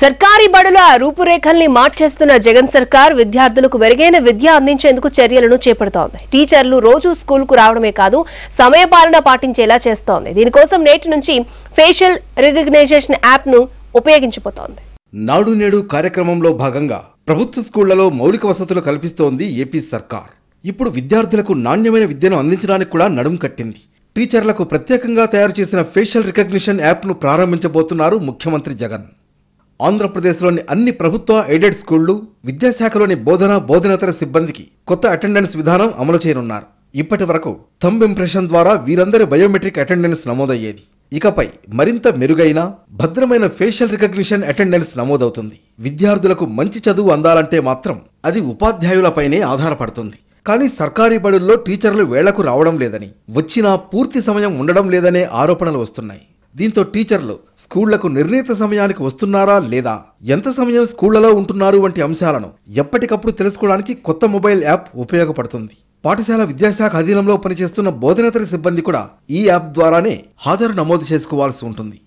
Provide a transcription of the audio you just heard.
సర్కారీ బడుల రూపురేఖల్ని మార్చేస్తున్న జగన్ సర్కార్ విద్యార్థులకు మెరుగైన విద్య అందించేందుకు చర్యలను చేపడుతోంది టీచర్లు రోజు స్కూల్కు రావడమే కాదు సమయపాలన పాటించేలా చేస్తోంది దీనికోసం నేటి నుంచి ఫేషియల్ రికగ్నైజేషన్ యాప్ను ఉపయోగించబోతోంది నాడు నేడు కార్యక్రమంలో భాగంగా ప్రభుత్వ స్కూళ్లలో మౌలిక వసతులు కల్పిస్తోంది ఏపీ సర్కార్ ఇప్పుడు విద్యార్థులకు నాణ్యమైన విద్యను అందించడానికి కూడా నడుం కట్టింది టీచర్లకు ప్రత్యేకంగా తయారు చేసిన ఫేషియల్ రికగ్నిషన్ యాప్ను ప్రారంభించబోతున్నారు ముఖ్యమంత్రి జగన్ ఆంధ్రప్రదేశ్లోని అన్ని ప్రభుత్వ ఎయిడెడ్ స్కూళ్లు విద్యాశాఖలోని బోధన బోధనేతర సిబ్బందికి కొత్త అటెండెన్స్ విధానం అమలు చేయనున్నారు ఇప్పటి వరకు థంబ్ ఇంప్రెషన్ ద్వారా వీరందరి బయోమెట్రిక్ అటెండెన్స్ నమోదయ్యేది ఇకపై మరింత మెరుగైన భద్రమైన ఫేషియల్ రికగ్నిషన్ అటెండెన్స్ నమోదవుతుంది విద్యార్థులకు మంచి చదువు అందాలంటే మాత్రం అది ఉపాధ్యాయులపైనే ఆధారపడుతుంది కానీ సర్కారీ బడుల్లో టీచర్లు వేళకు రావడం లేదని వచ్చినా పూర్తి సమయం ఉండడం లేదనే ఆరోపణలు వస్తున్నాయి దీంతో టీచర్లు స్కూళ్లకు నిర్ణీత సమయానికి వస్తున్నారా లేదా ఎంత సమయం స్కూళ్లలో ఉంటున్నారు వంటి అంశాలను ఎప్పటికప్పుడు తెలుసుకోవడానికి కొత్త మొబైల్ యాప్ ఉపయోగపడుతుంది పాఠశాల విద్యాశాఖ అధీనంలో పనిచేస్తున్న బోధనేతర సిబ్బంది కూడా ఈ యాప్ ద్వారానే హాజరు నమోదు చేసుకోవాల్సి ఉంటుంది